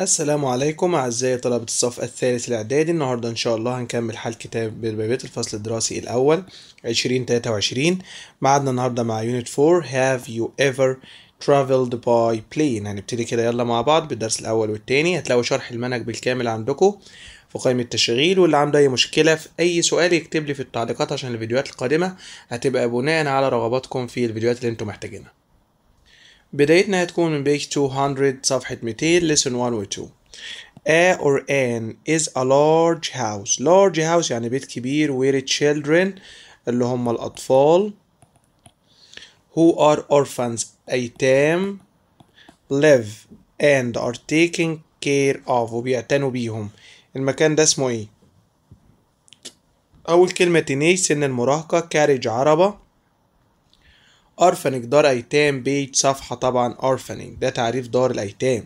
السلام عليكم أعزائي طلبة الصف الثالث الإعدادي النهاردة إن شاء الله هنكمل حل كتاب بالبيبات الفصل الدراسي الأول 2023 معادنا النهاردة مع يونت 4 Have you ever traveled by plane هنبتدي كده يلا مع بعض بالدرس الأول والتاني هتلاقوا شرح المنهج بالكامل عندكم في قائمة التشغيل واللي عنده أي مشكلة في أي سؤال يكتب لي في التعليقات عشان الفيديوهات القادمة هتبقى بناء على رغباتكم في الفيديوهات اللي أنتم محتاجينها بدايتنا هتكون من بيج 200 صفحة 200 lesson 1 و 2 A or an is a large house large house يعني بيت كبير where children اللي هم الأطفال who are orphans أيتام live and are taken care of وبيعتنوا بيهم المكان ده اسمه ايه أول كلمة تينيج سن المراهقة كارج عربة أورفانج دار أيتام بيج صفحة طبعا أورفانج ده تعريف دار الأيتام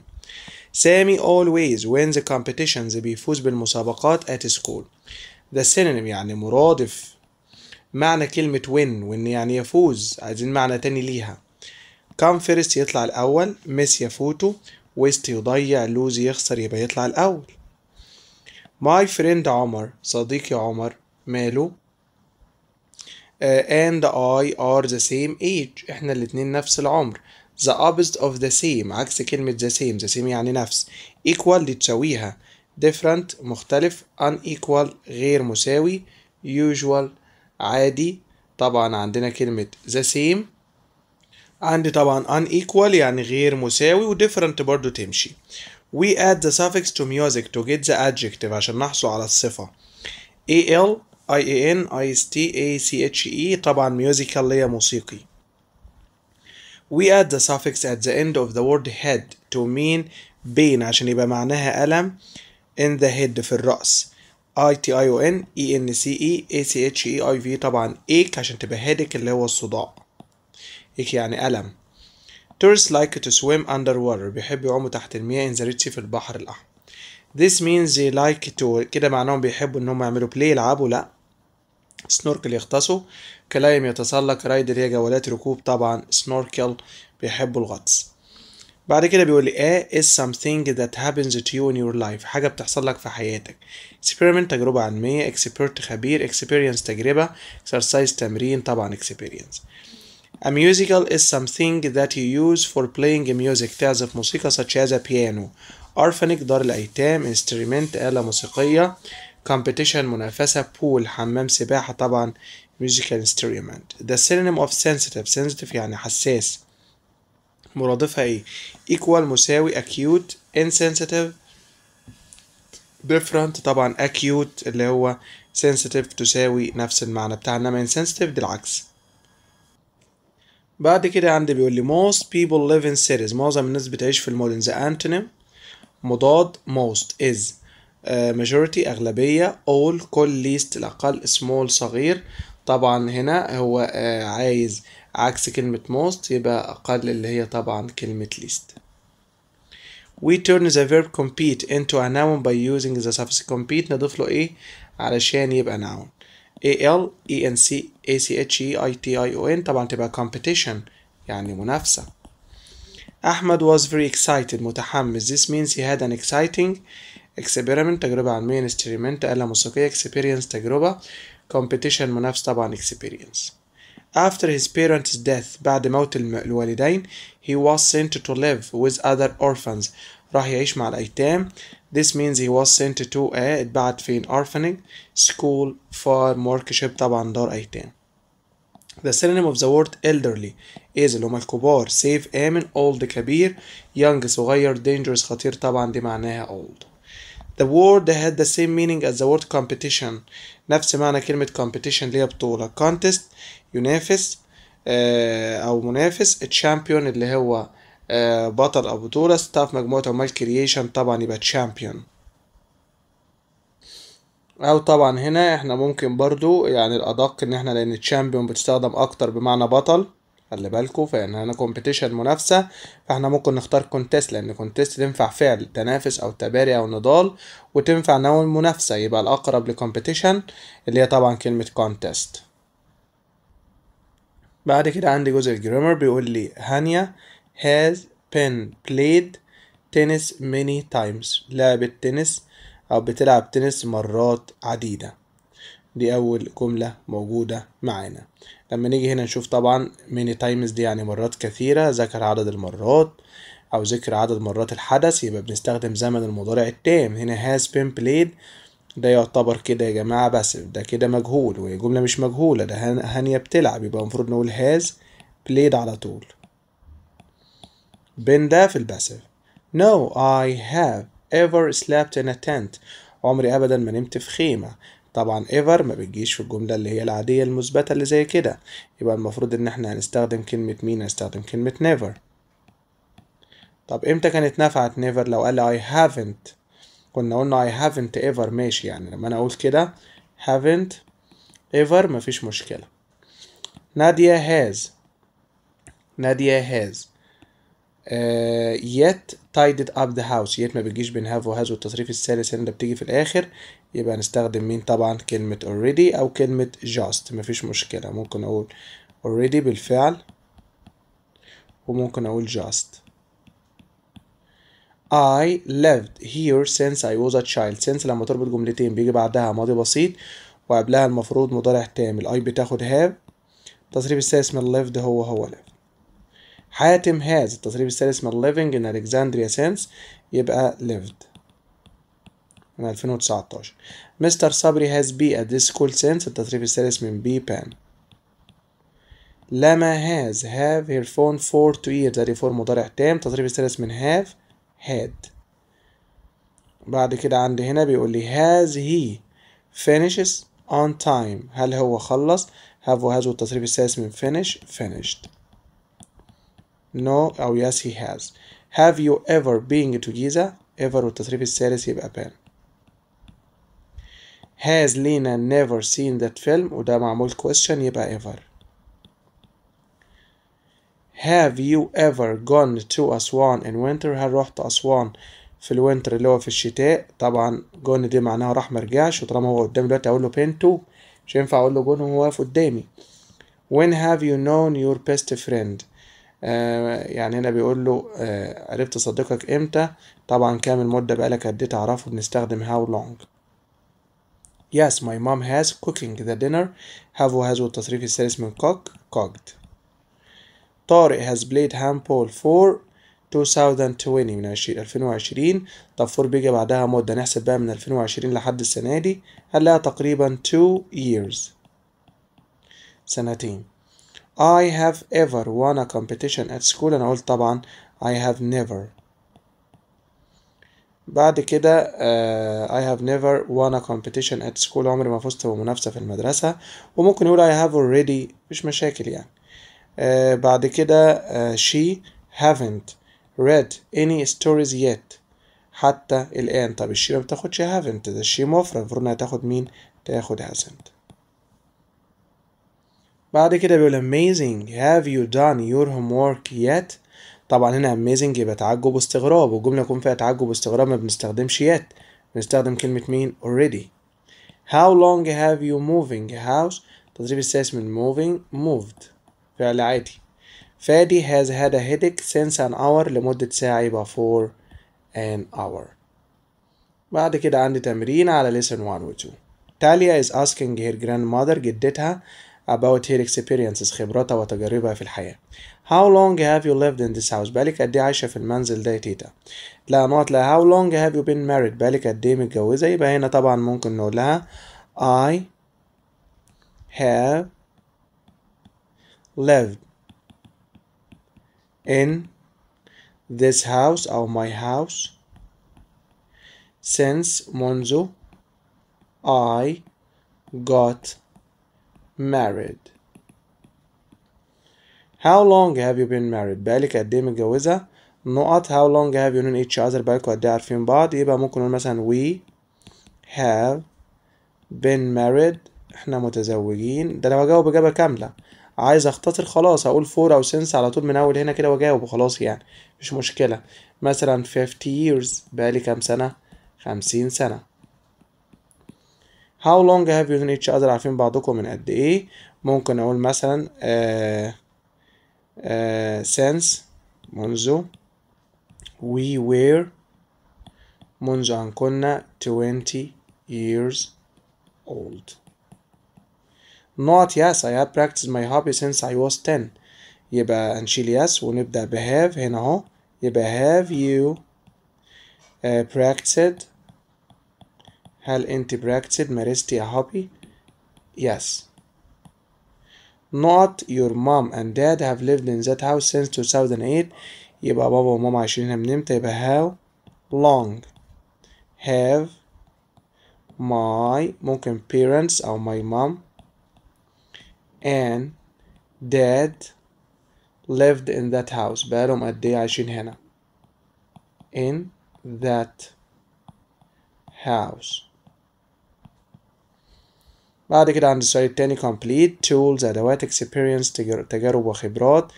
سامي always wins competitions بيفوز بالمسابقات at school ده synonym يعني مرادف معنى كلمة win وإن يعني يفوز عايزين معنى تاني ليها come first يطلع الأول miss يفوته ويست يضيع لوز يخسر يبقى يطلع الأول my friend عمر صديقي عمر ماله and I are the same age احنا الاتنين نفس العمر the opposite of the same عكس كلمة the same the same يعني نفس equal تساويها different مختلف unequal غير مساوي usual عادي طبعا عندنا كلمة the same عندي طبعا unequal يعني غير مساوي و different برضو تمشي we add the suffix to music to get the adjective عشان نحصل على الصفة al اي اي ان اي اس تي اي سي اتش اي طبعا musical اللي هي موسيقي we add the suffix at the end of the word head to mean pain عشان يبقى معناها ألم in the head في الرأس I T I O N E N C E A C H E, e I V طبعا إيك عشان تبقى هيدك اللي هو الصداع إيك يعني ألم Tourists like to swim underwater بيحب يعوم تحت المياه in the red sea في البحر الأحمر This means they like to كده معناهم بيحبوا هم يعملوا play يلعبوا لأ سنوركل يغطسوا كلايم يتسلق رايدر هي جولات ركوب طبعا سنوركل بيحبوا الغطس بعد كده بيقول لي ايه is something that happens to you in your life حاجة بتحصل لك في حياتك experiment تجربة علمية expert خبير experience تجربة exercise تمرين طبعا experience A musical is something that you use for playing music تعزف موسيقى such as a piano orphanage دار الأيتام instrument آلة موسيقية competition منافسة pool حمام سباحة طبعا musical instrument the synonym of sensitive sensitive يعني حساس مرادفها ايه equal مساوي acute insensitive different طبعا acute اللي هو sensitive تساوي نفس المعنى بتاع انما insensitive دي العكس بعد كده عندي بيقول لي most people live in cities معظم الناس بتعيش في المدن the antonym مضاد most is majority أغلبية all كل least الأقل small صغير طبعا هنا هو عايز عكس كلمة most يبقى أقل اللي هي طبعا كلمة least We turn the verb compete into a noun by using the suffix compete نضيف له ايه علشان يبقى noun A L E N C A C H E I T I O N طبعا تبقى competition يعني منافسة أحمد was very excited متحمس this means he had an exciting experiment تجربة علمية experiment آلة موسيقية experience تجربة competition منافسة طبعا experience After his parents' death بعد موت الوالدين he was sent to live with other orphans راح يعيش مع الأيتام This means he was sent to a اتبعت فين orphanage school farm workshop طبعا دار أيتام The synonym of the word elderly is اللي الكبار safe آمن old كبير young صغير dangerous خطير طبعا دي معناها old The word had the same meaning as the word competition نفس معنى كلمة competition اللي هي بطولة contest ينافس آه، أو منافس champion اللي هو آه، بطل أو بطولة staff مجموعة عمال creation طبعا يبقى champion او طبعا هنا احنا ممكن برضو يعني الادق ان احنا لان champion بتستخدم اكتر بمعنى بطل خلي بالكوا فان انا كومبيتيشن منافسه فاحنا ممكن نختار كونتيست لان كونتيست تنفع فعل تنافس او تباري او نضال وتنفع نوع المنافسه يبقى الاقرب لكومبيتيشن اللي هي طبعا كلمه كونتيست بعد كده عندي جزء الجرامر بيقول لي هانيا has been played tennis many times لعبت تنس أو بتلعب تنس مرات عديدة دي أول جملة موجودة معانا لما نيجي هنا نشوف طبعا ميني تايمز دي يعني مرات كثيرة ذكر عدد المرات أو ذكر عدد مرات الحدث يبقى بنستخدم زمن المضارع التام هنا has been played ده يعتبر كده يا جماعة بس ده كده مجهول وهي جملة مش مجهولة ده هانية بتلعب يبقى المفروض نقول has played على طول been ده في الباسف No I have ever slept in a tent عمري أبدا ما نمت في خيمة طبعا ايفر ما بتجيش في الجملة اللي هي العادية المثبتة اللي زي كده يبقى المفروض ان احنا هنستخدم كلمة مين هنستخدم كلمة never طب امتى كانت نفعت never لو قال I haven't كنا قلنا I haven't ever ماشي يعني لما انا اقول كده haven't ever مفيش مشكلة نادية has نادية has يت تايدد اب ذا هاوس يت ما بيجيش بين هاف وهاز والتصريف الثالث هنا اللي بتيجي في الاخر يبقى هنستخدم مين طبعا كلمة already او كلمة just مفيش مشكلة ممكن اقول already بالفعل وممكن اقول just I lived here since I was a child since لما تربط جملتين بيجي بعدها ماضي بسيط وقبلها المفروض مضارع تام الاي بتاخد هاب التصريف السادس من lived هو هو lived حاتم هاز التصريف الثالث من living in Alexandria since يبقى lived من 2019 مستر صبري هاز بي at this school since التصريف الثالث من بي بان لما هاز have her phone for two years ادي فور مضارع تام التصريف الثالث من have had بعد كده عندي هنا بيقول لي has he finishes on time هل هو خلص have وهاز والتصريف الثالث من finish finished No أو oh yes he has Have you ever been to Giza ever والتصريف الثالث يبقى been Has Lena never seen that film وده معمول question يبقى ever Have you ever gone to Aswan in winter هل رحت أسوان في الوينتر اللي هو في الشتاء طبعا جون دي معناها راح مرجعش وطالما هو قدامي دلوقتي اقول له تو مش هينفع اقول له جون وهو واقف قدامي when have you known your best friend آه، يعني هنا بيقول له آه، عرفت صديقك امتى طبعا كام المده بقالك قد ايه تعرفه بنستخدم هاو لونج Yes, my mom has cooking the dinner. have has والتصريف الثالث من cook cooked. طارق has played handball for 2020 من 2020 طب فور بيجي بعدها مدة نحسب بقى من 2020 لحد السنة دي هنلاقيها تقريبا 2 years سنتين I have ever won a competition at school أنا قلت طبعا I have never بعد كده uh, I have never won a competition at school عمري ما فزت بمنافسة في المدرسة وممكن يقول I have already مش مشاكل يعني uh, بعد كده uh, she haven't read any stories yet حتى الآن طب الشي ما بتاخدش haven't ده الشي مفرد المفروض تاخد مين تاخد hasn't بعد كده بيقول amazing have you done your homework yet طبعا هنا amazing يبقى تعجب واستغراب والجملة يكون فيها تعجب واستغراب ما بنستخدمش yet بنستخدم كلمة مين already how long have you moving house تدريب السادس من moving moved فعل عادي فادي has had a headache since an hour لمدة ساعة يبقى for an hour بعد كده عندي تمرين على lesson 1 و 2 تاليا is asking her grandmother جدتها about her experiences خبراتها وتجاربها في الحياة How long have you lived in this house بقالك قد عايشة في المنزل ده يا تيتا لا نقط لها How long have you been married بقالك قد ايه متجوزة يبقى هنا طبعا ممكن نقول لها I have lived in this house أو my house since منذ I got married how long have you been married بقالك قد ايه متجوزه نقط how long have you known each other بقالكوا قد ايه عارفين بعض يبقى ممكن نقول مثلا we have been married احنا متزوجين ده انا بجاوب اجابه كامله عايز اختصر خلاص هقول فور او سنس على طول من اول هنا كده واجاوب وخلاص يعني مش مشكله مثلا 50 years بقالي كام سنه 50 سنه how long have you known each other عارفين بعضكم من قد ايه ممكن اقول مثلا uh, since منذ we were منذ أن كنا 20 years old not yes I have practiced my hobby since I was 10 يبقى هنشيل yes ونبدأ بهاف هنا اهو يبقى have you uh, practiced هل أنت practiced مارستي a hobby؟ Yes. Not your mom and dad have lived in that house since 2008 يبقى بابا وماما عايشين من امتى يبقى how long have my ممكن parents أو my mom and dad lived in that house بقالهم قد ايه عايشين هنا in that house بعد كده عند السؤال التاني complete tools أدوات experience تجارب وخبرات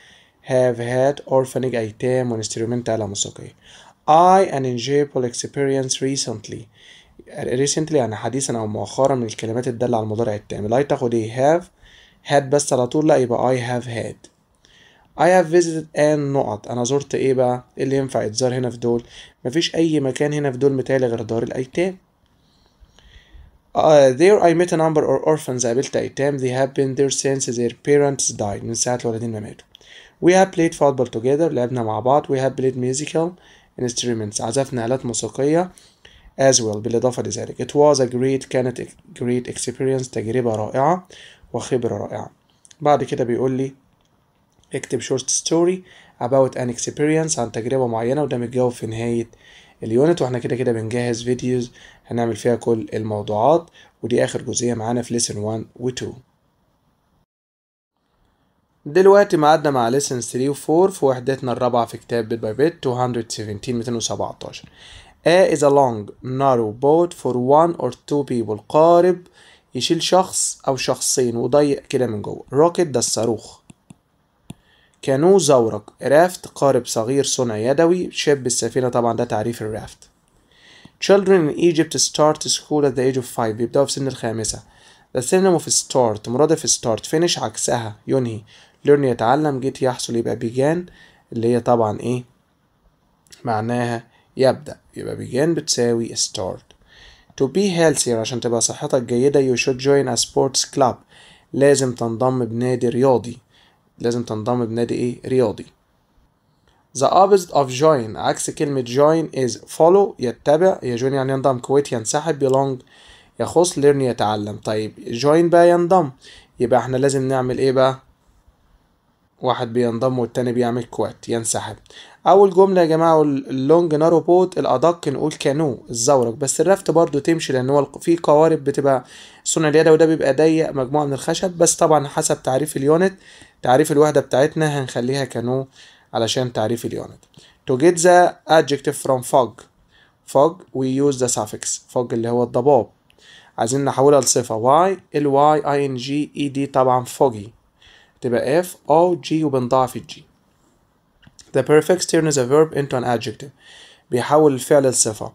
have had orphanage أيتام وانسترومنت آلة موسيقية I an enjoyable experience recently recently يعني حديثا أو مؤخرا من الكلمات الدالة على المضارع التام لا تاخد إيه have had بس على طول لا يبقى I have had I have visited an نقط أنا زرت إيه بقى إيه اللي ينفع يتزار هنا في دول مفيش أي مكان هنا في دول متهيألي غير دار الأيتام Uh, there I met a number of orphans قابلت أيتام they have been there since their parents died من ساعة الوالدين ما ماتوا we have played football together لعبنا مع بعض we have played musical instruments عزفنا آلات موسيقية as well بالإضافة لذلك it was a great كانت great experience تجربة رائعة وخبرة رائعة بعد كده بيقول لي اكتب short story about an experience عن تجربة معينة وده متجاوب في نهاية اليونت واحنا كده كده بنجهز فيديوز هنعمل فيها كل الموضوعات ودي آخر جزئية معانا في ليسن 1 و 2 دلوقتي معدنا مع ليسن 3 و 4 في وحدتنا الرابعة في كتاب بيت باي بيت 217 217 A is a long narrow boat for one or two people قارب يشيل شخص أو شخصين وضيق كده من جوه rocket ده الصاروخ كانو زورق رافت قارب صغير صنع يدوي شب السفينة طبعا ده تعريف الرافت children in Egypt start school at the age of five بيبدأوا في سن الخامسة the synonym of start مرادف start finish عكسها ينهي learn يتعلم get يحصل يبقى began اللي هي طبعا ايه معناها يبدأ يبقى began بتساوي start to be healthy عشان تبقى صحتك جيدة you should join a sports club لازم تنضم بنادي رياضي لازم تنضم بنادي ايه رياضي The opposite of join عكس كلمة join is follow يتبع يجون يعني ينضم كويت ينسحب belong يخص learn يتعلم طيب join بقى ينضم يبقى احنا لازم نعمل ايه بقى واحد بينضم والتاني بيعمل كوات ينسحب اول جملة يا جماعة اللونج نارو بوت الادق نقول كانو الزورق بس الرفت برضو تمشي لان هو في قوارب بتبقى صنع اليدوي وده بيبقى ضيق مجموعة من الخشب بس طبعا حسب تعريف اليونت تعريف الوحدة بتاعتنا هنخليها كانو علشان تعريف اليونت to get the adjective from fog fog we use the suffix fog اللي هو الضباب عايزين نحولها لصفة y ال y i n g e d طبعا foggy تبقى f o g وبنضعف ال g the perfect turns a verb into an adjective بيحول الفعل لصفة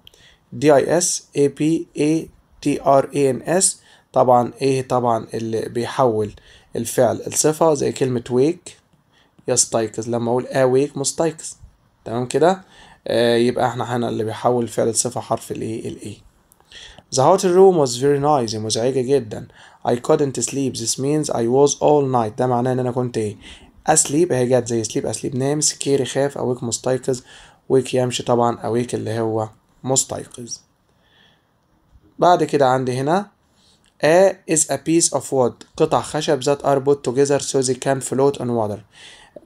d i s a p a t r a n s طبعا ايه طبعا اللي بيحول الفعل لصفة زي كلمة wake يستيقظ لما اقول awake آه مستيقظ تمام كده آه يبقى احنا هنا اللي بيحول الفعل الصفه حرف الايه الاي The hotel room was very noisy مزعجة جدا I couldn't sleep this means I was all night ده معناه ان انا كنت ايه asleep اهي جت زي sleep asleep نام سكيري خاف awake مستيقظ wake يمشي طبعا awake اللي هو مستيقظ بعد كده عندي هنا A is a piece of wood قطع خشب ذات are put together so they can float on water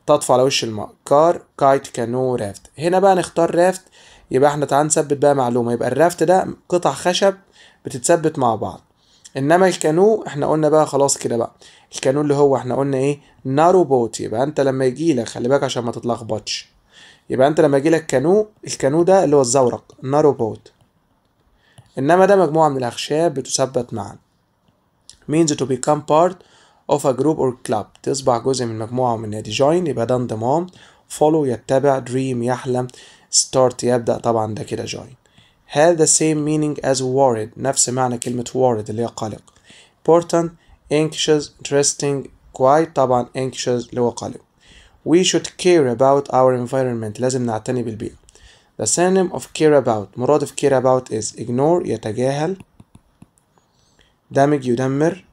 تطفو على وش الماء كار كايت كانو رافت هنا بقى نختار رافت يبقى احنا تعال نثبت بقى معلومه يبقى الرافت ده قطع خشب بتتثبت مع بعض انما الكانو احنا قلنا بقى خلاص كده بقى الكانو اللي هو احنا قلنا ايه نارو بوت يبقى انت لما يجي لك خلي بالك عشان ما تتلخبطش يبقى انت لما يجي لك كانو الكانو ده اللي هو الزورق نارو بوت انما ده مجموعه من الاخشاب بتثبت معا means to become part of a group or club تصبح جزء من مجموعة من نادي join يبقى ده انضمام follow يتبع dream يحلم start يبدأ طبعا ده كده join had the same meaning as worried نفس معنى كلمة worried اللي هي قلق important anxious interesting quiet طبعا anxious اللي هو قلق we should care about our environment لازم نعتني بالبيئة the synonym of care about مرادف care about is ignore يتجاهل damage يدمر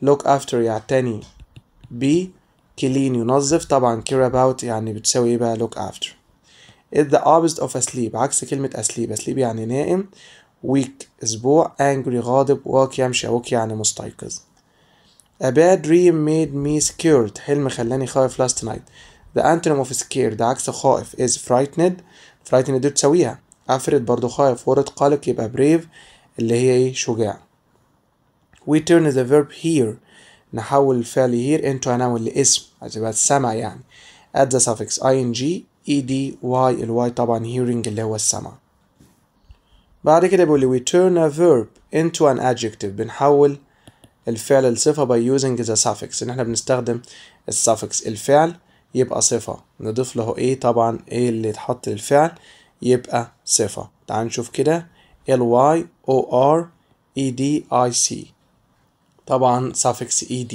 look after يعتني ب clean ينظف طبعا care about يعني بتساوي ايه بقى look after is the opposite of asleep عكس كلمة asleep asleep يعني نائم weak أسبوع angry غاضب walk يمشي walk يعني مستيقظ A bad dream made me scared حلم خلاني خايف last night The antonym of scared عكس خائف is frightened frightened دي بتساويها أفرد برضو خايف ورد قلق يبقى brave اللي هي ايه شجاع we turn the verb here نحول الفعل here into a noun لاسم هتبقى السمع يعني add the suffix ing ed y ال y طبعا hearing اللي هو السمع بعد كده بيقول we turn a verb into an adjective بنحول الفعل لصفة by using the suffix ان احنا بنستخدم suffix الفعل يبقى صفة نضيف له ايه طبعا ايه اللي اتحط للفعل يبقى صفة تعال نشوف كده ly or ed طبعا suffix ed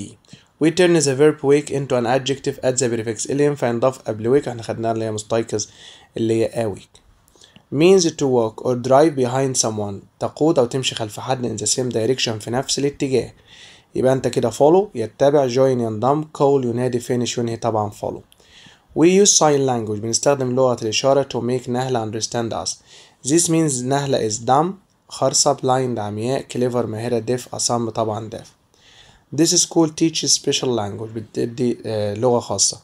we turn the verb wake into an adjective at the prefix اللي ينفع ينضاف قبل wake احنا خدناها اللي هي مستيقظ اللي هي awake means to walk or drive behind someone تقود أو تمشي خلف حد in the same direction في نفس الاتجاه يبقى أنت كده follow يتبع join ينضم call ينادي finish ينهي طبعا follow we use sign language بنستخدم لغة الإشارة to make نهلة understand us this means نهلة is dumb خرصة blind عمياء clever ماهرة deaf أصم طبعا deaf This school teaches special language بتدي لغة خاصة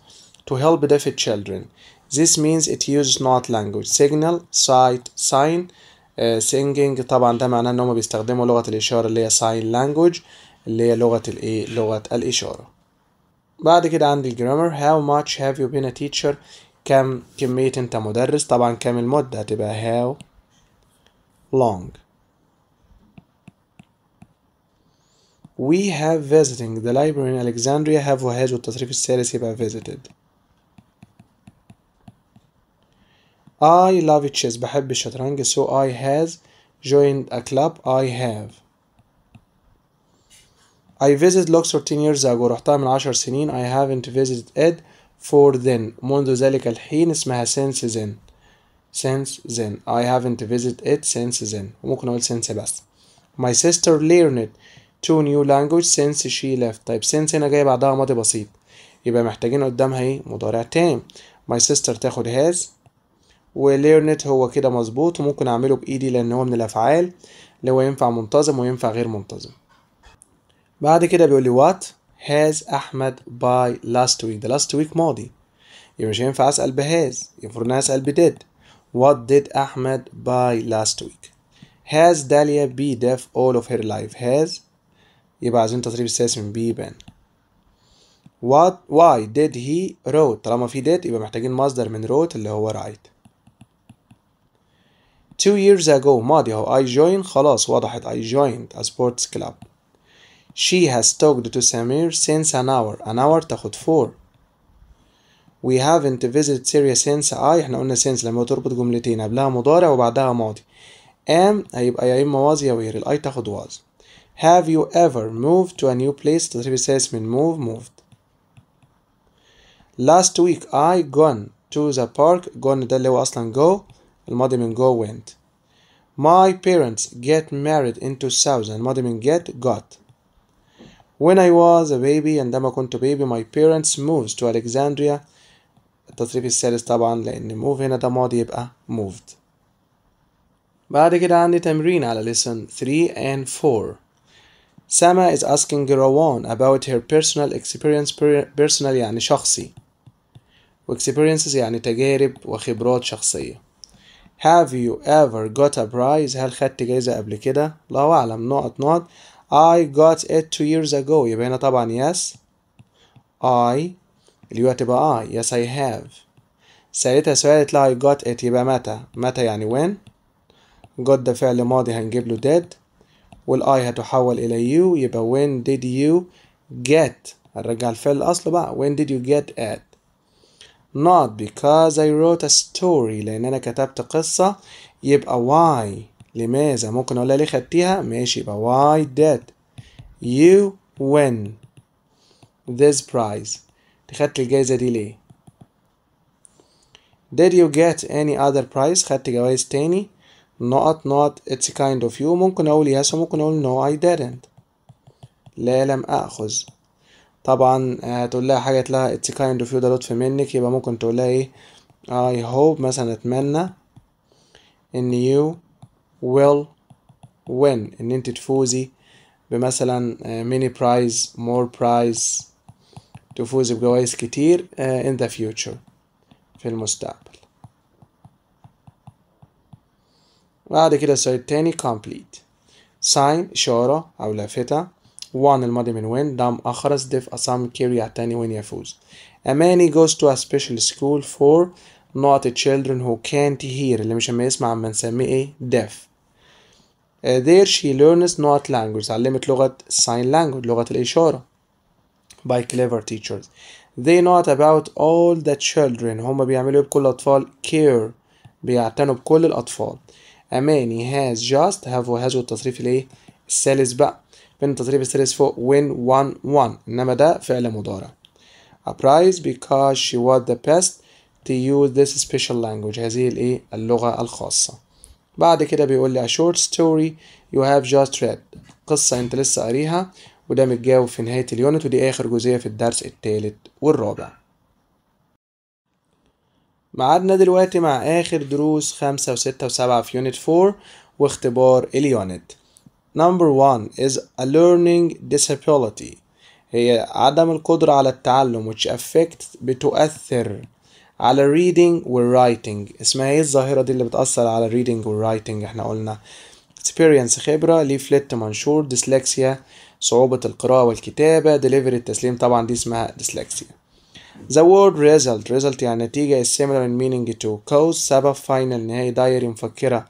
to help deaf children this means it uses not language signal sight sign uh, singing طبعا ده معناه ان هم بيستخدموا لغة الإشارة اللي هي sign language اللي هي لغة الايه لغة الإشارة بعد كده عندي الجرامر how much have you been a teacher كم كمية انت مدرس طبعا كام المدة هتبقى how long We have visiting. The library in Alexandria have وهذا والتصريف الثالث يبقى visited. I love chess. بحب الشطرنج. So I has joined a club. I have. I visited Luxor 10 years ago. رحتها من 10 سنين. I haven't visited it for then. منذ ذلك الحين اسمها since then. Since then. I haven't visited it since then. وممكن أقول since بس. My sister learned it. تو نيو لانجوج since she left طيب since هنا جاي بعدها ماضي بسيط يبقى محتاجين قدامها ايه مضارع تام my sister تاخد has وليرنت هو كده مظبوط وممكن اعمله بايدي لان هو من الافعال اللي هو ينفع منتظم وينفع غير منتظم بعد كده بيقول لي وات هاز احمد باي لاست ويك ده لاست ويك ماضي يبقى مش هينفع اسال بهاز المفروض ان اسال بديد وات ديد احمد باي لاست ويك هاز داليا بي ديف اول اوف هير لايف هاز يبقى عايزين التطريب السادس من بي يبان what why did he wrote طالما في did يبقى محتاجين مصدر من wrote اللي هو write two years ago ماضي اهو I joined خلاص وضحت I joined a sports club she has talked to Samir since an hour an hour تاخد four we haven't visited Syria since I احنا قلنا since لما تربط جملتين قبلها مضارع وبعدها ماضي am هيبقى يا اما was يا were الاي تاخد was Have you ever moved to a new place? تدريب السيسمين move moved Last week I gone to the park gone ده اللي هو أصلا go الماضي من go went My parents get married in 2000 الماضي من get got When I was a baby and عندما كنت baby my parents moved to Alexandria التطريف الثالث طبعا لأن move هنا ده ماضي يبقى moved بعد كده عندي تمرين على lesson 3 and 4 ساما is asking روان about her personal experience personal يعني شخصي و experiences يعني تجارب وخبرات شخصية Have you ever got a prize؟ هل خدت جايزة قبل كده؟ لا أعلم نقط نقط I got it two years ago يبقى هنا طبعا yes I اللي هو هتبقى I yes I have سألتها سؤال تلاقي I got it يبقى متى؟ متى يعني when؟ got ده فعل ماضي هنجيب له did والاي هتحول الى يو يبقى when did you get هنرجع الفعل الاصل بقى when did you get at not because I wrote a story لان انا كتبت قصة يبقى why لماذا ممكن اقولها ليه خدتيها ماشي يبقى why did you win this prize خدت الجايزة دي ليه did you get any other prize خدت جوائز تاني نقط نقط it's kind of you ممكن أقول yes وممكن أقول no I didn't لا لم أأخذ طبعا هتقول آه، لها حاجة لها it's kind of you ده لطف منك يبقى ممكن تقول لها إيه I hope مثلا أتمنى إن you will win إن أنت تفوزي بمثلا آه، many prize more prize تفوزي بجوائز كتير آه، in the future في المستقبل بعد كده السايد التاني complete sign إشارة أو لافتة one الماضي من وين دام أخرس ديف أصام كيري تاني وين يفوز أماني goes to a special school for not children who can't hear اللي مش أما يسمع أما نسميه إيه deaf uh, there she learns not language علمت لغة sign language لغة الإشارة by clever teachers they not about all the children هما بيعملوا بكل الأطفال care بيعتنوا بكل الأطفال اماني هاز جاست هاف وهاز والتصريف الايه الثالث بقى من التصريف الثالث فوق when one one انما ده فعل مضارع appraise because she was the best to use this special language هذه الايه اللغة الخاصة بعد كده بيقول لي a short story you have just read قصة انت لسه قاريها وده متجاوب في نهاية اليونت ودي آخر جزئية في الدرس التالت والرابع معادنا دلوقتي مع آخر دروس خمسة وستة وسبعة في يونت 4 واختبار اليونت Number one is a learning disability هي عدم القدرة على التعلم which affect بتؤثر على reading والwriting اسمها ايه الظاهرة دي اللي بتأثر على reading والwriting احنا قلنا experience خبرة leaflet منشور dyslexia صعوبة القراءة والكتابة delivery التسليم طبعا دي اسمها dyslexia The word result result يعني نتيجة is similar in meaning to cause سبب final نهاية دايري مفكرة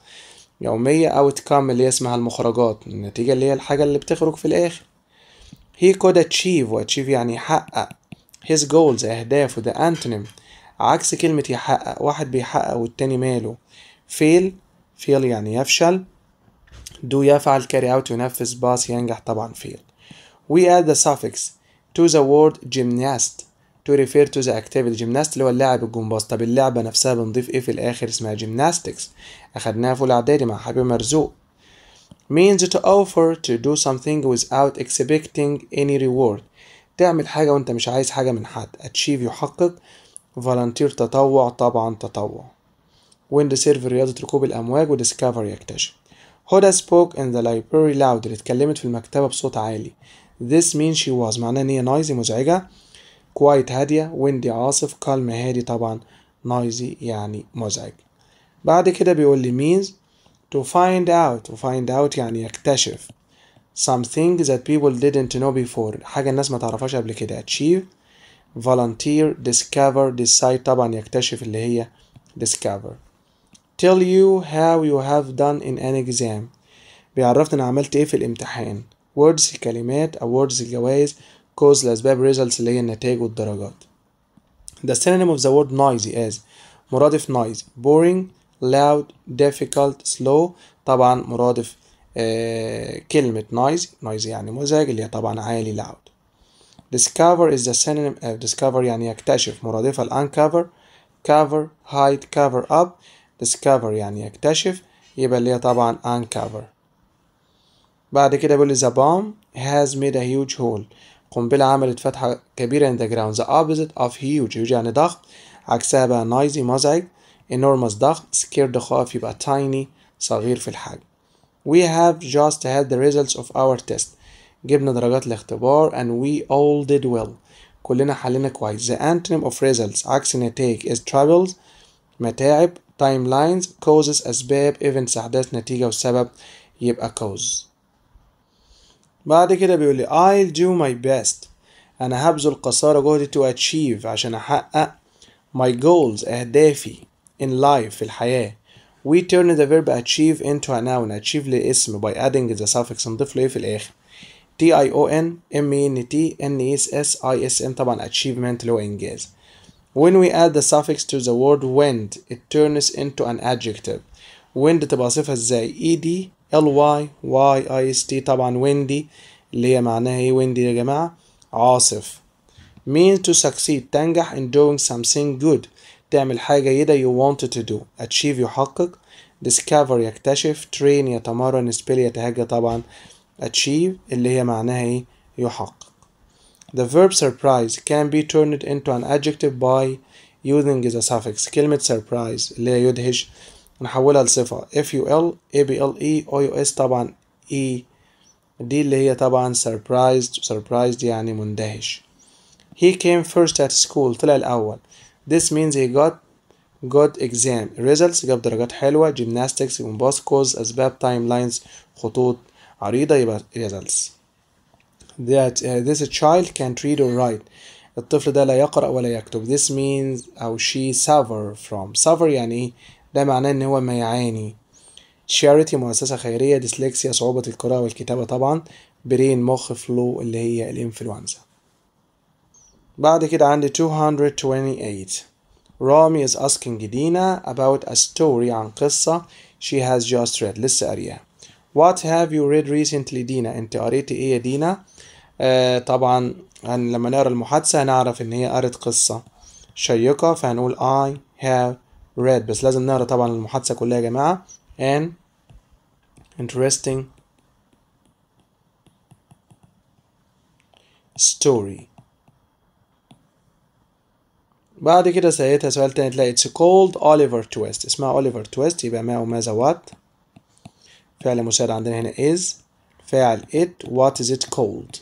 يومية outcome اللي هي اسمها المخرجات النتيجة اللي هي الحاجة اللي بتخرج في الآخر he could achieve achieve يعني يحقق his goals أهدافه ده antonym عكس كلمة يحقق واحد بيحقق والتاني ماله fail fail يعني يفشل do يفعل carry out ينفذ pass ينجح طبعا fail we add the suffix to the word gymnast تو refer to the activity جيمناست اللي هو اللاعب الجمباز طب اللعبة نفسها بنضيف ايه في الآخر اسمها gymnastics أخدناها في الإعدادي مع حبيب مرزوق means to offer to do something without expecting any reward تعمل حاجة وانت مش عايز حاجة من حد achieve يحقق volunteer تطوع طبعا تطوع wind serve رياضة ركوب الأمواج وديسكفر يكتشف هدى spoke in the library loudly اتكلمت في المكتبة بصوت عالي this means she was معناه ان هي نايزي مزعجة كوايت هادية ويندي عاصف كالم هادي طبعا نايزي يعني مزعج بعد كده بيقول لي means to find out to find out يعني يكتشف something that people didn't know before حاجة الناس ما تعرفهاش قبل كده achieve volunteer discover decide طبعا يكتشف اللي هي discover tell you how you have done in an exam بيعرفني انا عملت ايه في الامتحان words كلمات awards جوائز cause الأسباب results اللي هي النتائج والدرجات The synonym of the word noisy is مرادف noisy boring loud difficult slow طبعا مرادف آه كلمة noisy noisy يعني مزعج اللي هي طبعا عالي loud discover is the synonym of eh, discover يعني يكتشف مرادفها uncover cover hide cover up discover يعني يكتشف يبقى اللي هي طبعا uncover بعد كده بيقول the bomb has made a huge hole قنبلة عملت فتحة كبيرة in the ground the opposite of huge huge يعني ضخم عكسها بقى noisy مزعج enormous ضخم scared خائف يبقى tiny صغير في الحجم we have just had the results of our test جبنا درجات الاختبار and we all did well كلنا حلينا كويس the antonym of results عكس نتائج is troubles متاعب timelines causes أسباب events أحداث نتيجة وسبب يبقى cause بعد كده بيقول لي I'll do my best أنا هبذل قصارى جهدي to achieve عشان أحقق my goals أهدافي in life في الحياة we turn the verb achieve into a noun achieve لاسم by adding the suffix نضيف له إيه في الآخر T I O N M E N T N E S S I S N طبعا achievement اللي هو إنجاز when we add the suffix to the word wind it turns into an adjective wind تبقى صفة إزاي E D L Y Y طبعا ويندي اللي هي معناها ايه ويندي يا جماعة. عاصف mean to succeed تنجح in doing something good تعمل حاجة جيدة you wanted to do achieve يحقق discover يكتشف train يتمرن spell يتهجى طبعا achieve اللي هي معناها ايه يحقق the verb surprise can be turned into an adjective by using the suffix كلمة surprise اللي هي يدهش ونحولها لصفة FUL ABLE OUS طبعا E دي اللي هي طبعا surprised surprised يعني مندهش he came first at school طلع الأول this means he got good exam results جاب درجات حلوة gymnastics inbox cause أسباب timelines خطوط عريضة يبقى results that uh, this child can't read or write الطفل ده لا يقرأ ولا يكتب this means أو she suffer from suffer يعني ده معناه إن هو ما يعاني شاريتي مؤسسة خيرية ديسلكسيا صعوبة القراءة والكتابة طبعا برين مخ فلو اللي هي الإنفلونزا بعد كده عندي 228 رامي is asking دينا about a story عن قصة she has just read لسه قاريها What have you read recently دينا انت قريتي ايه يا دينا آه طبعا لما نقرا المحادثة هنعرف ان هي قرت قصة شيقة فهنقول I have read بس لازم نقرا طبعا المحادثة كلها يا جماعة an interesting story بعد كده سألتها سؤال تاني تلاقي it's called Oliver Twist اسمها Oliver Twist يبقى ما وماذا what فعل مساعد عندنا هنا is فعل it what is it called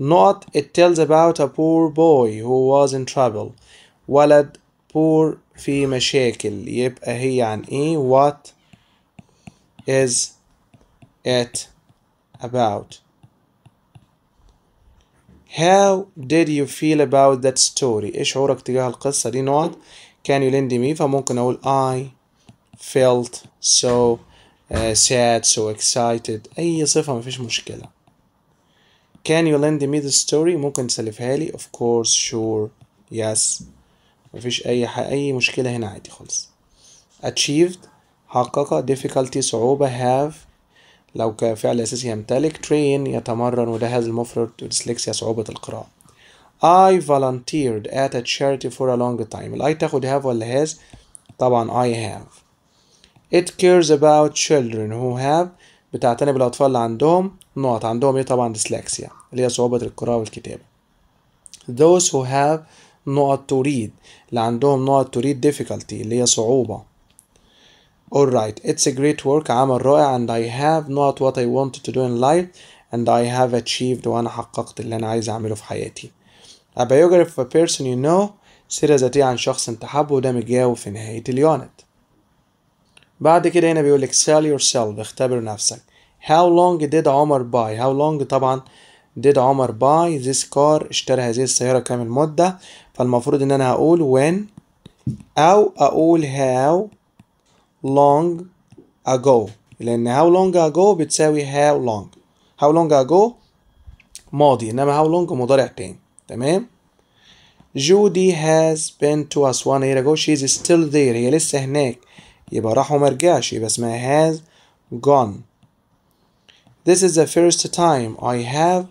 not it tells about a poor boy who was in trouble ولد poor في مشاكل يبقى هي عن ايه what is it about How did you feel about that story ايه شعورك تجاه القصة دي نقط can you lend me فممكن اقول I felt so uh, sad so excited اي صفة مفيش مشكلة can you lend me the story ممكن تسلفها لي of course sure yes مفيش أي أي مشكلة هنا عادي خالص achieved حقق difficulty صعوبة have لو كفعل أساسي يمتلك train يتمرن وجهز المفرد dyslexia صعوبة القراءة I volunteered at a charity for a long time الأي تاخد have ولا has طبعا I have It cares about children who have بتعتني بالأطفال اللي عندهم نقط عندهم إيه طبعا dyslexia اللي هي صعوبة القراءة والكتابة Those who have نقط توريد اللي عندهم نقط توريد difficulty اللي هي صعوبة alright it's a great work عمل رائع and I have not what I wanted to do in life and I have achieved وأنا حققت اللي أنا عايز أعمله في حياتي A biography of a person you know سيرة ذاتية عن شخص انت حابه وده متجاوب في نهاية اليونت بعد كده هنا بيقولك sell yourself اختبر نفسك how long did عمر buy how long طبعا did عمر buy this car اشترى هذه السيارة كام المدة فالمفروض ان انا هقول when او اقول how long ago لان how long ago بتساوي how long how long ago ماضي انما how long مضارع تاني تمام Judy has been to us one year ago she is still there هي لسه هناك يبقى راح وما يبقى اسمها has gone This is the first time I have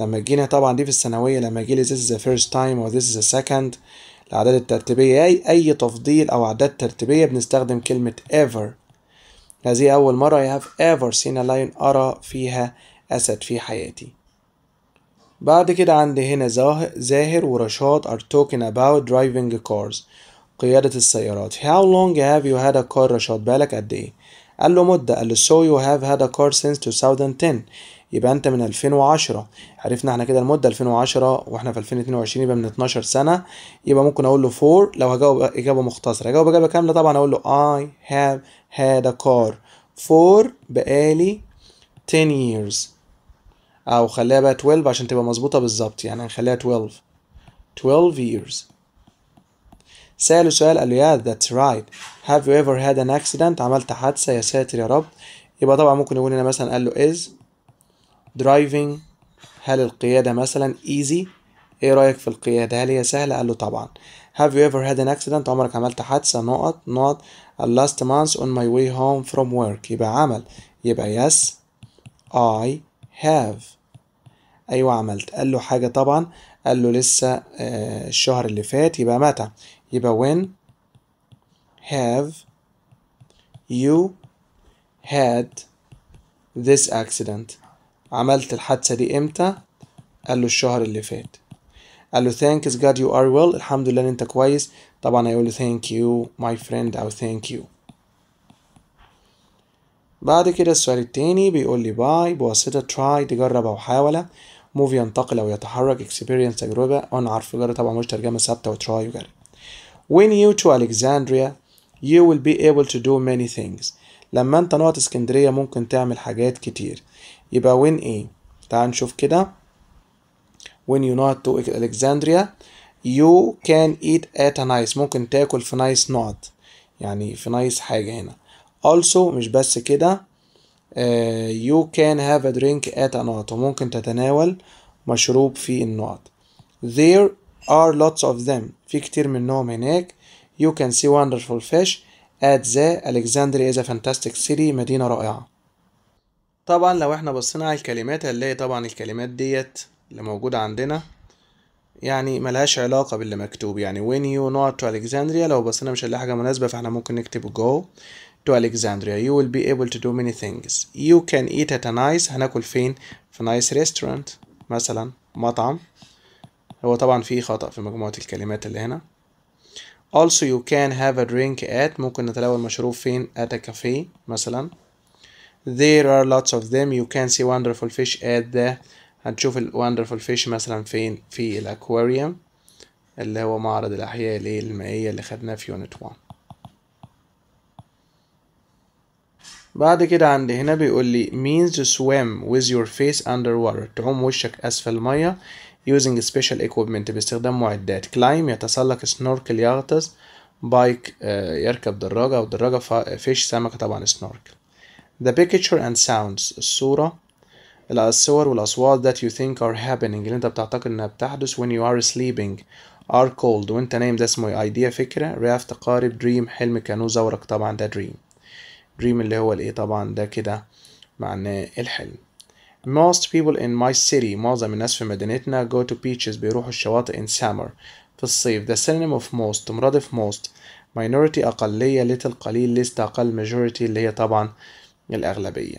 لما جينا طبعا دي في الثانويه لما لي this is the first time or this is the second الأعداد الترتيبية أي أي تفضيل أو أعداد ترتيبية بنستخدم كلمة ever هذه أول مرة I have ever seen a lion أرى فيها أسد في حياتي بعد كده عندي هنا زاهر ورشاد are talking about driving cars قيادة السيارات How long have you had a car رشاد بالك قد إيه؟ قال له مدة قال له so you have had a car since 2010 يبقى انت من 2010 عرفنا احنا كده المده 2010 واحنا في 2022 يبقى من 12 سنه يبقى ممكن اقول له 4 لو هجاوب اجابه مختصره هجاوب اجابه كامله طبعا اقول له I have had a car for بقالي 10 years او خليها بقى 12 عشان تبقى مظبوطه بالظبط يعني هنخليها 12 12 years سأله سؤال قال له يا that's right have you ever had an accident عملت حادثة يا ساتر يا رب يبقى طبعا ممكن يقول هنا مثلا قال له is درايفنج هل القيادة مثلا ايزي ايه رأيك في القيادة هل هي سهلة قال له طبعا have you ever had an accident عمرك عملت حادثة نقط نقط last month on my way home from work يبقى عمل يبقى yes I have أيوة عملت قال له حاجة طبعا قال له لسه آه، الشهر اللي فات يبقى متى يبقى when have you had this accident عملت الحادثة دي امتى قال له الشهر اللي فات قال له thanks God you are well الحمد لله ان انت كويس طبعا هيقول له thank you my friend او thank you بعد كده السؤال التاني بيقول لي باي بواسطة try تجرب أو حاول move ينتقل أو يتحرك experience تجربة أنا عارف جرى طبعا مش ترجمة ثابتة try وجرب when you to Alexandria you will be able to do many things لما أنت نقطة اسكندرية ممكن تعمل حاجات كتير يبقى when ايه تعال نشوف كده when you not to Alexandria you can eat at a nice ممكن تاكل في nice not يعني في nice حاجة هنا also مش بس كده uh, you can have a drink at a not وممكن تتناول مشروب في النقط there are lots of them في كتير منهم هناك you can see wonderful fish at the Alexandria is a fantastic city مدينة رائعة طبعا لو احنا بصينا على الكلمات هنلاقي طبعا الكلمات ديت اللي موجودة عندنا يعني ملهاش علاقة باللي مكتوب يعني when you not to Alexandria لو بصينا مش هنلاقي حاجة مناسبة فاحنا ممكن نكتب go to Alexandria you will be able to do many things you can eat at a nice هناكل فين في nice restaurant مثلا مطعم هو طبعا في خطأ في مجموعة الكلمات اللي هنا also you can have a drink at ممكن نتناول مشروب فين at a cafe مثلا there are lots of them you can see wonderful fish at the هنشوف ال wonderful fish مثلا فين في الاكواريوم اللي هو معرض الاحياء المائيه اللي خدناه في unit 1 بعد كده عندي هنا بيقول لي means to swim with your face underwater تعوم وشك اسفل الميه using special equipment باستخدام معدات climb يتسلق snorkel يغطس بايك آه، يركب دراجة أو دراجة فيش سمكة طبعا snorkel The picture and sounds الصورة الصور والأصوات that you think are happening اللي أنت بتعتقد إنها بتحدث when you are sleeping are cold وأنت نايم ده اسمه idea فكرة رياف تقارب dream حلم كانوا زورك طبعا ده dream dream اللي هو الإيه طبعا ده كده معناه الحلم Most people in my city معظم الناس في مدينتنا go to beaches بيروحوا الشواطئ in summer في الصيف the synonym of most مرادف most minority أقلية little قليل least أقل majority اللي هي طبعا الأغلبية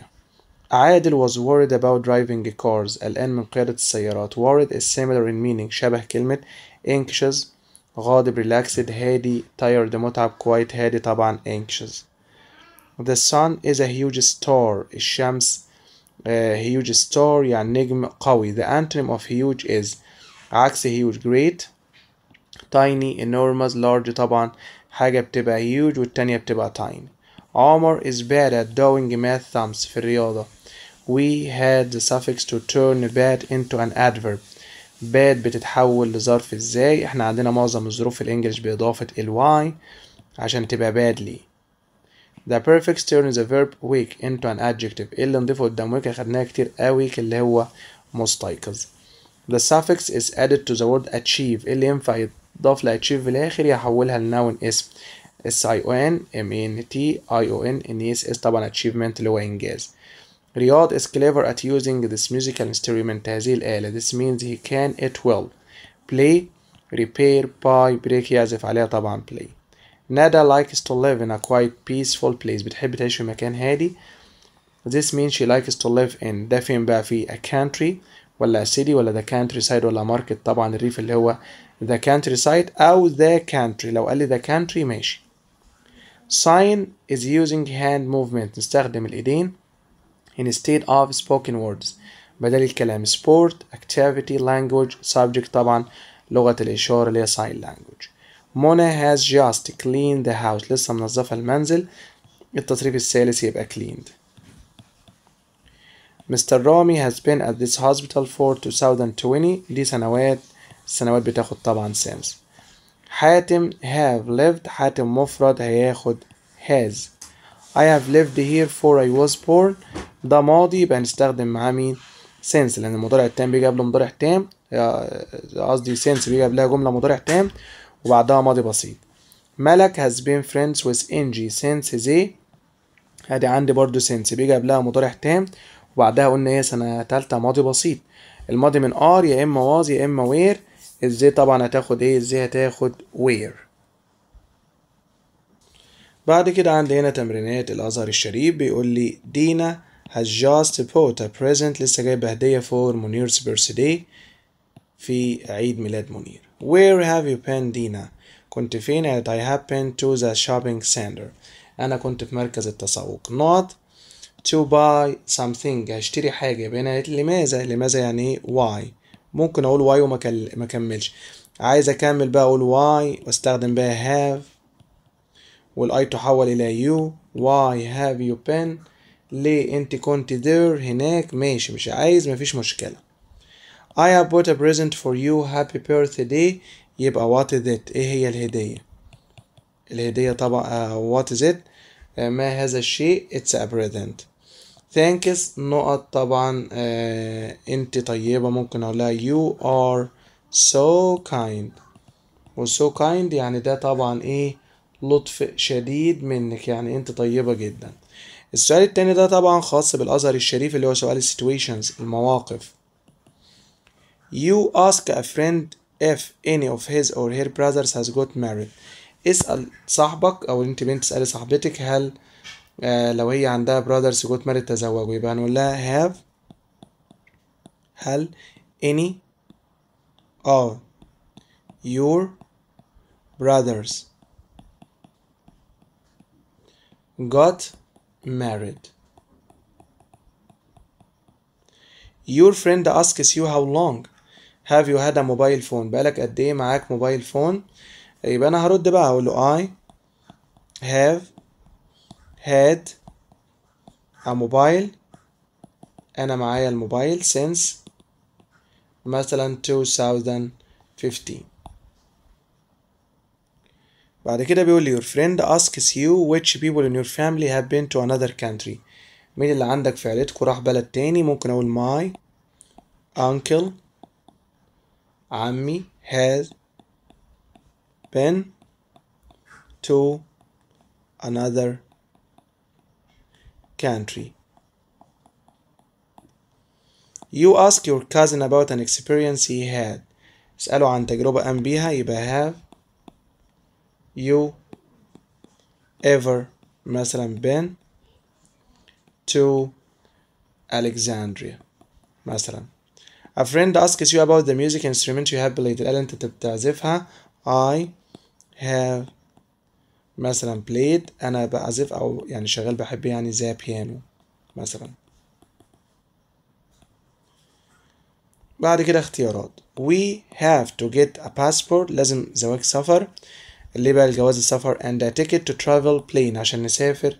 عادل was worried about driving cars الآن من قيادة السيارات worried is similar in meaning شبه كلمة anxious غاضب relaxed هادي tired متعب quiet هادي طبعا anxious the sun is a huge star الشمس uh, huge star يعني نجم قوي the antonym of huge is عكس huge great tiny enormous large طبعا حاجة بتبقى huge والتانية بتبقى tiny Omar is bad at doing math thumbs في الرياضة we had the suffix to turn bad into an adverb bad بتتحول لظرف ازاي احنا عندنا معظم الظروف في الانجليش باضافة ال y عشان تبقى badly the perfect turns a verb weak into an adjective اللي نضيفه قدام weak اخدناها كتير قوي اللي هو مستيقظ the suffix is added to the word achieve اللي ينفع يتضاف ل achieve في الاخر يحولها لنون اسم اس اي طبعا achievement اللي هو انجاز رياض is clever at using this musical instrument هذه الآلة this means he can it well play repair buy break يعزف عليها طبعا play Nada likes to live in a quiet peaceful place بتحب تعيش في مكان هادي this means she likes to live in ده فين بقى في a country ولا a city ولا the countryside ولا market طبعا الريف اللي هو the countryside أو the country لو قال لي the country ماشي Sign is using hand movement نستخدم الإيدين instead of spoken words بدل الكلام sport, activity, language, subject طبعا لغة الإشارة اللي هي sign language Mona has just cleaned the house لسه منظفة المنزل التطريف الثالث يبقى cleaned Mr. Rami has been at this hospital for 2020 دي سنوات السنوات بتاخد طبعا since حاتم have lived حاتم مفرد هياخد has I have lived here for I was born ده ماضي يبقى نستخدم معاه مين since لأن المضارع التام بيجي قبله مضارع تام قصدي since بيجي قبلها جملة مضارع تام وبعدها ماضي بسيط ملك has been friends with Angie since they ادي عندي برضو since بيجي قبلها مضارع تام وبعدها قلنا هي سنة تالتة ماضي بسيط الماضي من ار يا اما was يا اما where ازاي طبعا هتاخد ايه ازاي هتاخد وير بعد كده عندي هنا تمرينات الازهر الشريف بيقول لي دينا has just bought a present لسه جايبه هديه for منير's birthday في عيد ميلاد منير where have you been دينا كنت فين at I have been to the shopping center أنا كنت في مركز التسوق not to buy something هشتري حاجة بين لماذا لماذا يعني why ممكن اقول واي وما كل... اكملش عايز اكمل بقى اقول واي واستخدم بقى هاف والاي تحول الى يو واي هاف يو بن ليه انت كنت دير هناك ماشي مش عايز مفيش مشكلة I have bought a present for you happy birthday يبقى what is it ايه هي الهدية الهدية طبعا uh, what is it uh, ما هذا الشيء it's a present ثانكس نقط طبعا آه انت طيبة ممكن اقولها you are so kind و so kind يعني ده طبعا ايه لطف شديد منك يعني انت طيبة جدا السؤال التاني ده طبعا خاص بالازهر الشريف اللي هو سؤال situations المواقف You ask a friend if any of his or her brothers has got married اسأل صاحبك أو أنت بنت تسألي صاحبتك هل آه لو هي عندها brothers got married تزوجوا يبقى هنقول لها have هل any of your brothers got married Your friend asks you how long have you had a mobile phone بقالك قد ايه معاك موبايل فون يبقى انا هرد بقى هقول له I have had a mobile أنا معايا الموبايل since مثلا 2015 بعد كده بيقول your friend asks you which people in your family have been to another country مين اللي عندك في عيلتكوا راح بلد تاني ممكن أقول my uncle عمي has been to another country. You ask your cousin about an experience he had. اسأله عن تجربة أم بيها يبقى have you ever مثلا been to Alexandria مثلا A friend asks you about the music instrument you have played. الآلة أنت بتعزفها I have مثلا بليد أنا بعزف أو يعني شغال بحب يعني زي بيانو مثلا بعد كده اختيارات we have to get a passport لازم زواج سفر اللي بقى الجواز السفر and a ticket to travel plane عشان نسافر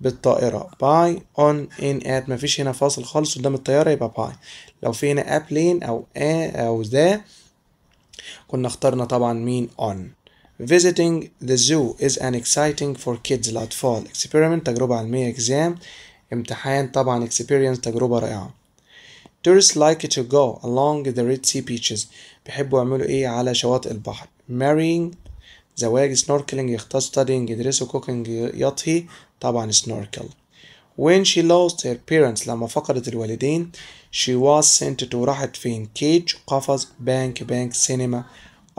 بالطائرة by on in at مفيش هنا فاصل خالص قدام الطيارة يبقى by لو في هنا a plane أو a أو ذا كنا اخترنا طبعا مين on Visiting the zoo is an exciting for kids الأطفال experiment تجربة علمية exam امتحان طبعا experience تجربة رائعة Tourists like to go along the Red Sea beaches بيحبوا يعملوا ايه على شواطئ البحر Marrying زواج snorkeling يغطس studying يدرسوا cooking يطهي طبعا snorkel When she lost her parents لما فقدت الوالدين she was sent to راحت فين cage قفص bank bank cinema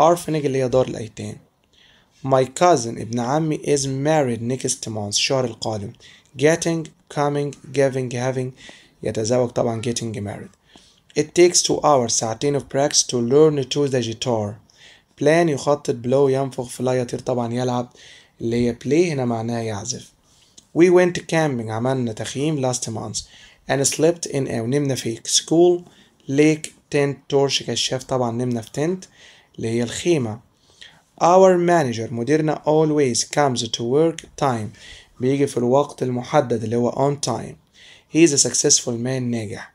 orphanage اللي هي دار الأيتام My cousin ابن عمي is married next month الشهر القادم getting coming giving having يتزوج طبعا getting married It takes two hours ساعتين of practice to learn to the guitar plan يخطط blow ينفخ فلا يطير طبعا يلعب اللي هي play هنا معناها يعزف We went camping عملنا تخييم last month and slept in a نمنا في school lake tent torch كشاف طبعا نمنا في tent اللي هي الخيمة Our manager مديرنا always comes to work time بيجي في الوقت المحدد اللي هو on time He is a successful man ناجح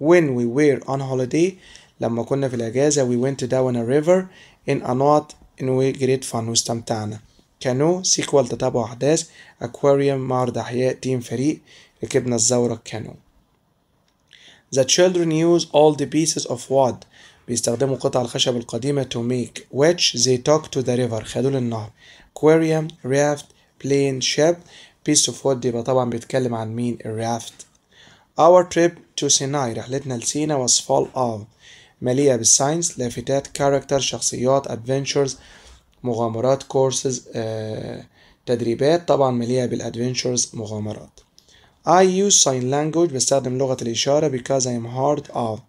When we were on holiday لما كنا في الأجازة we went down a river in a knot and we great fun واستمتعنا كانو سيكوال تتابع أحداث أكواريوم معرض أحياء تيم فريق ركبنا الزورق كانو The children use all the pieces of wood بيستخدموا قطع الخشب القديمة to make which they talk to the river خدول النهر aquarium raft plane ship piece of wood يبقى طبعا بيتكلم عن مين الرافت our trip to Sinai رحلتنا لسينا was full of مليئة بالساينس لافتات كاركتر شخصيات adventures مغامرات courses آه, تدريبات طبعا مليئة بالادفنتشرز مغامرات I use sign language بستخدم لغة الإشارة because I am hard of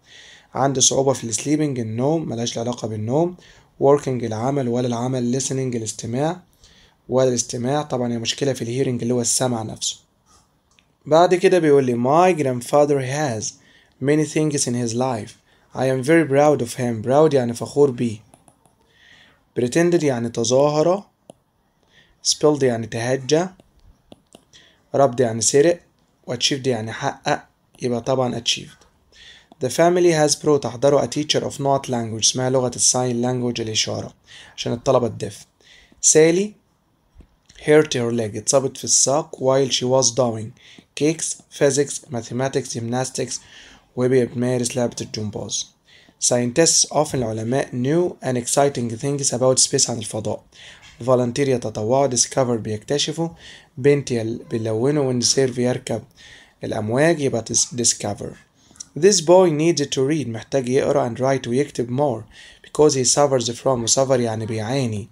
عندي صعوبة في السليبنج النوم ملهاش علاقة بالنوم working العمل ولا العمل listening الاستماع ولا الاستماع طبعا هي مشكلة في الهيرنج اللي هو السمع نفسه بعد كده بيقول لي my grandfather has many things in his life I am very proud of him proud يعني فخور بيه pretended يعني تظاهرة spilled يعني تهجى ربد يعني سرق واتشيفد يعني حقق يبقى طبعا achieved The family has pro تحضره a teacher of not language اسمها لغة الساين language الإشارة عشان الطلبة الدف سالي hurt her leg اتصابت في الساق while she was doing cakes physics mathematics gymnastics وهي بتمارس لعبة الجمباز scientists often العلماء new and exciting things about space عن الفضاء volunteer يتطوعوا discover بيكتشفوا بنت بيلونوا وإن سيرف يركب الأمواج يبقى discover This boy needs to read محتاج يقرأ and write ويكتب more because he suffers from suffer يعني بيعاني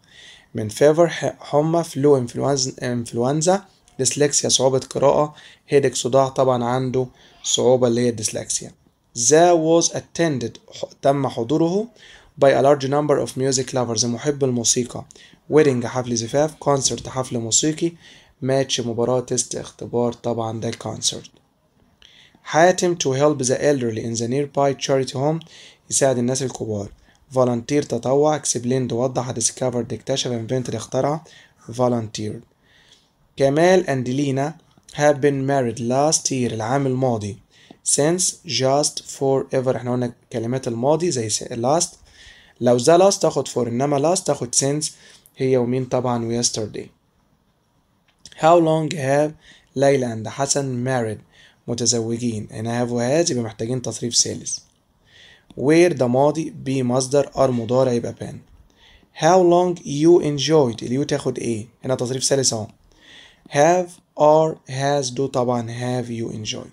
من fever حمى flu انفلونزا ديسلكسيا صعوبة قراءة هيدك صداع طبعا عنده صعوبة اللي هي الديسلكسيا ذا was attended تم حضوره by a large number of music lovers محب الموسيقى wedding حفل زفاف concert حفل موسيقي ماتش مباراة تيست اختبار طبعا ده concert حاتم to help the elderly in the nearby charity home يساعد الناس الكبار volunteer تطوع explain توضح discovered اكتشف invented اخترع volunteered كمال and لينا have been married last year العام الماضي since just forever احنا قلنا كلمات الماضي زي last لو ذا last تاخد for انما last تاخد since هي ومين طبعا yesterday how long have ليلى and حسن married متزوجين نهافوهات يبقى محتاجين تصريف ثالث where ده ماضي be مصدر are مضارع يبقى بان how long you enjoyed اليو تاخد ايه هنا تصريف ثالث اهو have are has do طبعا have you enjoyed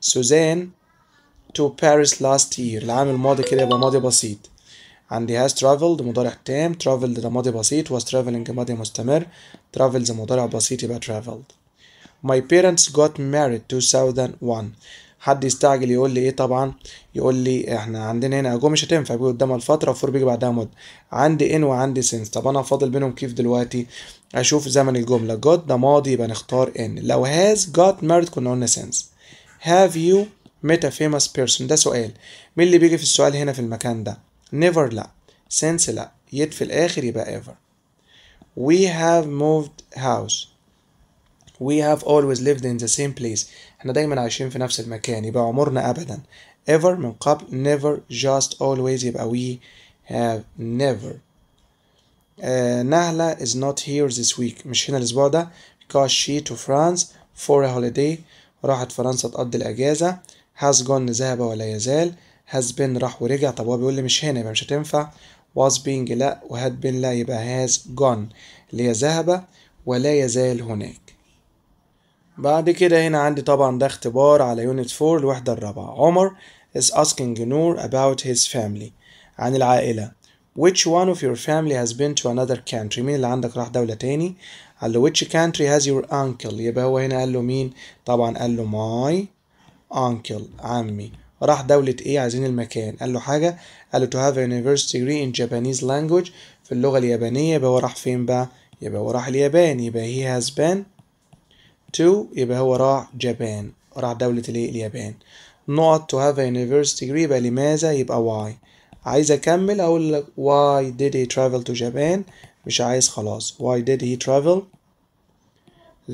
سوزان to Paris last year العام الماضي كده يبقى ماضي بسيط عندي has traveled مضارع تام traveled ده ماضي بسيط was traveling ماضي مستمر travels مضارع بسيط يبقى traveled My parents got married 2001 حد يستعجل يقول لي ايه طبعا يقول لي احنا عندنا هنا اجو مش هتنفع بيجي قدامها الفتره وفور بيجي بعدها مده عندي ان وعندي سنس طب انا فاضل بينهم كيف دلوقتي اشوف زمن الجمله جوت ده ماضي يبقى نختار ان لو هاز جوت married كنا قلنا سنس هاف يو met a famous person ده سؤال مين اللي بيجي في السؤال هنا في المكان ده never لا since لا يد في الاخر يبقى ever we have moved house we have always lived in the same place احنا دايما عايشين في نفس المكان يبقى عمرنا ابدا ever من قبل never just always يبقى we have never uh, نهلة is not here this week مش هنا الأسبوع ده because she to France for a holiday راحت فرنسا تقضي الأجازة has gone ذهب ولا يزال has been راح ورجع طب هو بيقول لي مش هنا يبقى مش هتنفع was being لا و had been لا يبقى has gone اللي هي ذهب ولا يزال هناك بعد كده هنا عندي طبعا ده اختبار على يونت 4 الوحدة الرابعة عمر is asking Noor about his family عن العائلة which one of your family has been to another country مين اللي عندك راح دولة تاني قال له which country has your uncle يبقى هو هنا قال له مين طبعا قال له my uncle عمي راح دولة ايه عايزين المكان قال له حاجة قال له to have a university degree in Japanese language في اللغة اليابانية يبقى هو راح فين بقى يبقى هو راح اليابان يبقى he has been تو يبقى هو راح جابان راح دولة الايه اليابان نقط to have a university degree يبقى لماذا يبقى why عايز اكمل اقول لك why did he travel to Japan مش عايز خلاص why did he travel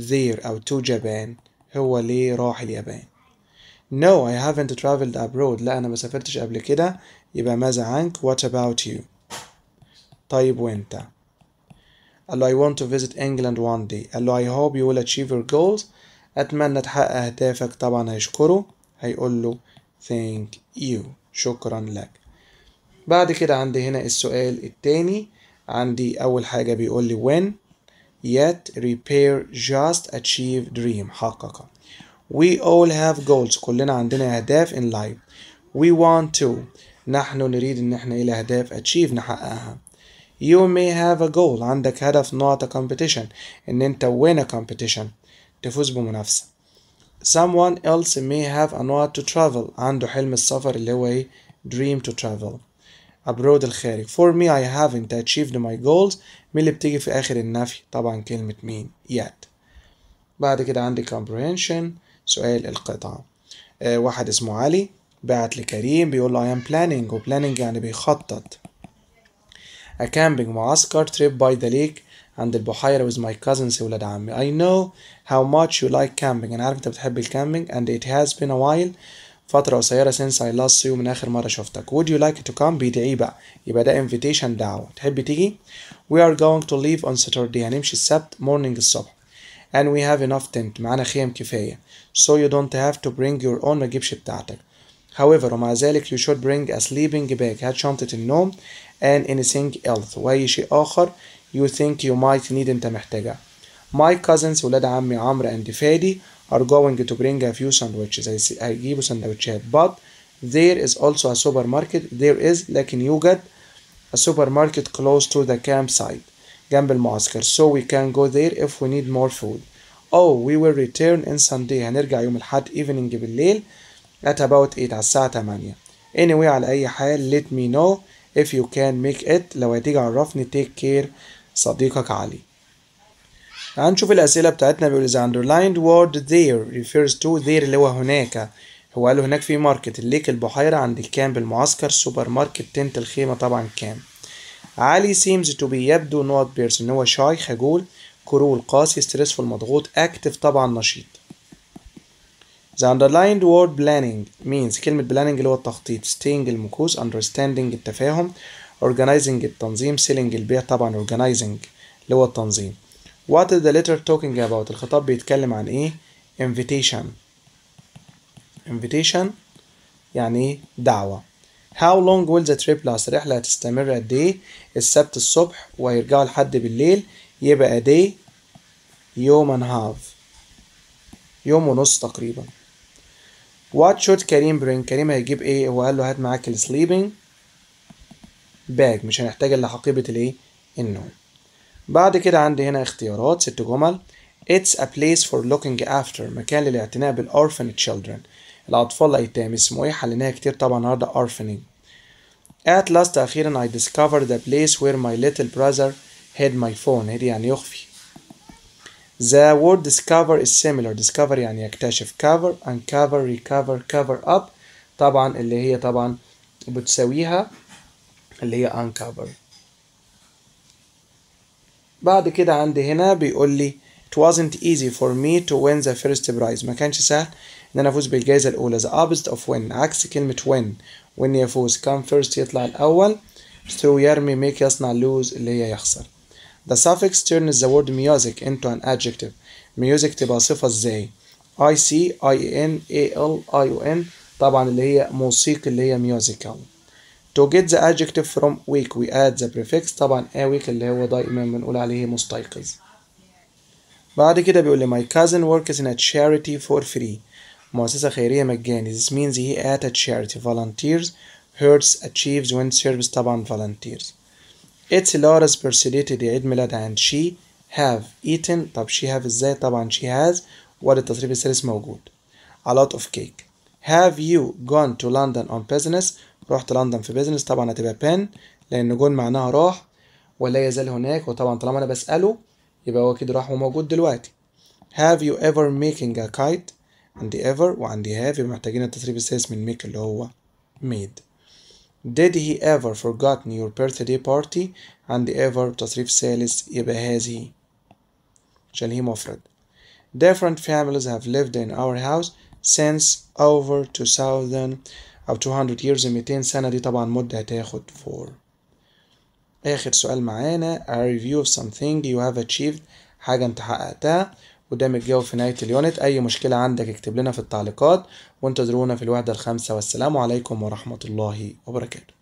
there او to Japan هو ليه راح اليابان No I haven't traveled abroad لا أنا ما سافرتش قبل كده يبقى ماذا عنك What about you طيب وأنت قال له I want to visit England one day قال له I hope you will achieve your goals أتمنى تحقق أهدافك طبعا هيشكره هيقول له thank you شكرا لك بعد كده عندي هنا السؤال التاني عندي أول حاجة بيقول لي when yet repair just achieve dream حققه we all have goals كلنا عندنا أهداف in life we want to نحن نريد إن احنا إلى أهداف achieve نحققها you may have a goal عندك هدف not a competition ان انت win a competition تفوز بمنافسة someone else may have a not to travel عنده حلم السفر اللي هو ايه dream to travel abroad الخارج for me I haven't achieved my goals مين اللي بتيجي في آخر النفي طبعا كلمة مين yet بعد كده عندي comprehension سؤال القطعة واحد اسمه علي بعت لكريم بيقول له I am planning و planning يعني بيخطط a camping معسكر trip by the lake and the البحيرة with my cousins ولاد عمي I know how much you like camping and عارف أنت بتحب الكامبينج and it has been a while فترة قصيرة since I last saw you من آخر مرة شفتك would you like to come بيدعي بقى يبقى ده invitation دعوة تحب تيجي we are going to leave on Saturday هنمشي السبت morning الصبح and we have enough tent معانا خيم كفاية so you don't have to bring your own ما تجيبش بتاعتك however ومع ذلك you should bring a sleeping bag هات شنطة النوم and anything else وأي شيء آخر you think you might need أنت محتاجها my cousins ولاد عمي عمرو and فادي are going to bring a few sandwiches هيجيبوا سندوتشات but there is also a supermarket there is لكن يوجد a supermarket close to the campsite جنب المعسكر so we can go there if we need more food oh we will return in Sunday هنرجع يوم الأحد evening بالليل at about 8 على الساعة 8 anyway على أي حال let me know if you can make it لو هتيجي عرفني take care صديقك علي هنشوف الأسئلة بتاعتنا بيقول the underlined word there refers to there اللي هو هناك هو قال هناك في ماركت الليك البحيرة عند الكامب المعسكر سوبر ماركت تنت الخيمة طبعا كامب علي seems to be يبدو not person هو شاي خجول كرول قاسي stressful مضغوط active طبعا نشيط The underlined word planning means كلمة planning اللي هو التخطيط staying المكوس understanding التفاهم organizing التنظيم selling البيع طبعا organizing اللي هو التنظيم What is the letter talking about الخطاب بيتكلم عن ايه invitation invitation يعني دعوة How long will the trip last رحلة هتستمر قد ايه السبت الصبح وهيرجعوا لحد بالليل يبقى day يوم and half يوم ونص تقريبا وات شوت كريم برينج كريم هيجيب ايه هو قال له هات معاك السليبنج باج مش هنحتاج الا حقيبه الايه النوم بعد كده عندي هنا اختيارات ست جمل It's a place for looking after مكان للاعتناء بالorphan children الأطفال الأيتام اسمه إيه حليناها كتير طبعا النهاردة orphaning At last أخيرا I discovered the place where my little brother hid my phone هدي يعني يخفي The word discover is similar discover يعني يكتشف cover uncover recover cover up طبعا اللي هي طبعا بتساويها اللي هي uncover بعد كده عندي هنا بيقول لي It wasn't easy for me to win the first prize ما كانش سهل ان انا افوز بالجائزة الاولى the opposite of win عكس كلمة win win يفوز come first يطلع الاول through يرمي make يصنع lose اللي هي يخسر The suffix turns the word music into an adjective. Music تبقى صفة ازاي؟ I C I N A L I O N طبعا اللي هي موسيقى اللي هي musical. To get the adjective from weak we add the prefix طبعا weak اللي هو دائما بنقول عليه مستيقظ. بعد كده بيقول لي my cousin works in a charity for free. مؤسسة خيرية مجاني. This means he at a charity volunteers hurts achieves when serves طبعا volunteers. It's Laura's birthday today عيد ميلادها and she have eaten طب she have ازاي طبعا she has والتصريف الثالث موجود a lot of cake have you gone to London on business رحت لندن في business طبعا هتبقى pen لأن جون معناها راح ولا يزال هناك وطبعا طالما أنا بسأله يبقى هو أكيد راح وموجود دلوقتي have you ever making a kite عندي ever وعندي have يبقى محتاجين التصريف الثالث من make اللي هو made Did he ever forgotten your birthday party and ever تصريف ثالث يبقى هذه عشان هي مفرد Different families have lived in our house since over 2000 أو 200 years 200 سنة دي طبعا مدة هتاخد four. آخر سؤال معانا a review of something you have achieved حاجة أنت حققتها وده متجاوب في نهاية اليونت أي مشكلة عندك اكتب لنا في التعليقات وانتظرونا في الوحدة الخامسة والسلام عليكم ورحمة الله وبركاته